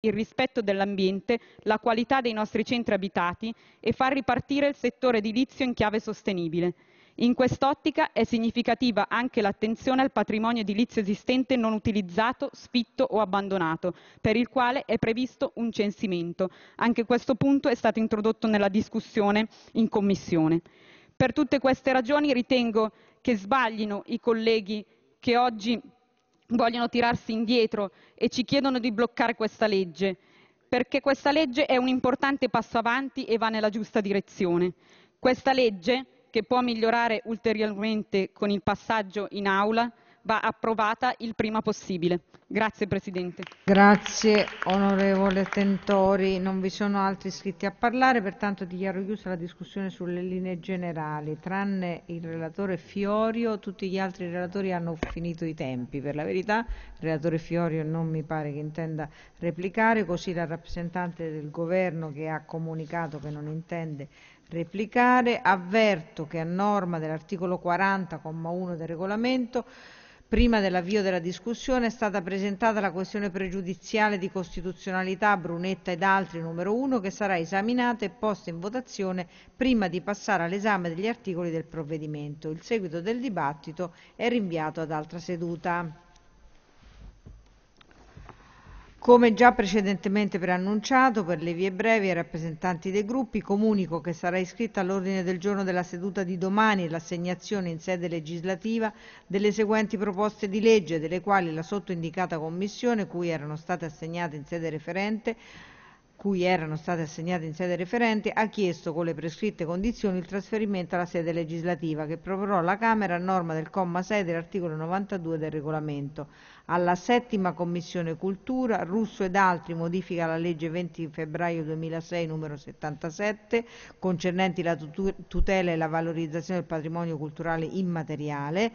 il rispetto dell'ambiente, la qualità dei nostri centri abitati e far ripartire il settore edilizio in chiave sostenibile. In quest'ottica è significativa anche l'attenzione al patrimonio edilizio esistente non utilizzato, sfitto o abbandonato, per il quale è previsto un censimento. Anche questo punto è stato introdotto nella discussione in Commissione. Per tutte queste ragioni ritengo che sbaglino i colleghi che oggi vogliono tirarsi indietro e ci chiedono di bloccare questa legge, perché questa legge è un importante passo avanti e va nella giusta direzione. Questa legge, che può migliorare ulteriormente con il passaggio in aula, va approvata il prima possibile. Grazie Presidente. Grazie onorevole Tentori, non vi sono altri iscritti a parlare, pertanto dichiaro chiusa la discussione sulle linee generali, tranne il relatore Fiorio, tutti gli altri relatori hanno finito i tempi, per la verità il relatore Fiorio non mi pare che intenda replicare, così la rappresentante del governo che ha comunicato che non intende replicare, avverto che a norma dell'articolo 40,1 del regolamento Prima dell'avvio della discussione è stata presentata la questione pregiudiziale di costituzionalità Brunetta ed altri numero 1 che sarà esaminata e posta in votazione prima di passare all'esame degli articoli del provvedimento. Il seguito del dibattito è rinviato ad altra seduta. Come già precedentemente preannunciato, per le vie brevi ai rappresentanti dei gruppi, comunico che sarà iscritta all'ordine del giorno della seduta di domani l'assegnazione in sede legislativa delle seguenti proposte di legge, delle quali la sottoindicata Commissione, cui erano state assegnate in sede referente, cui erano state assegnate in sede referente, ha chiesto con le prescritte condizioni il trasferimento alla sede legislativa che proporrò alla Camera a norma del comma 6 dell'articolo 92 del regolamento. Alla settima Commissione Cultura, Russo ed altri modifica la legge 20 febbraio 2006 numero 77 concernenti la tutela e la valorizzazione del patrimonio culturale immateriale.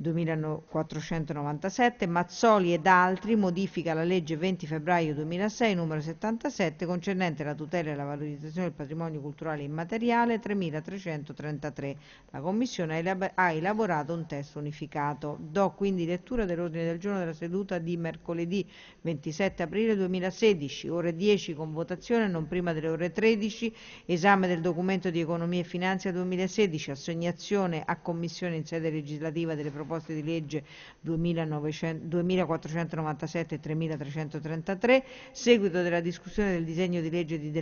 2497, Mazzoli ed altri modifica la legge 20 febbraio 2006 numero 77 concernente la tutela e la valorizzazione del patrimonio culturale immateriale 3333. La Commissione ha elaborato un testo unificato. Do quindi lettura dell'ordine del giorno della seduta di mercoledì 27 aprile 2016, ore 10 con votazione non prima delle ore 13, esame del documento di economia e finanza 2016, assegnazione a Commissione in sede legislativa delle proposte proposte di legge 2497 e 3333, seguito della discussione del disegno di legge di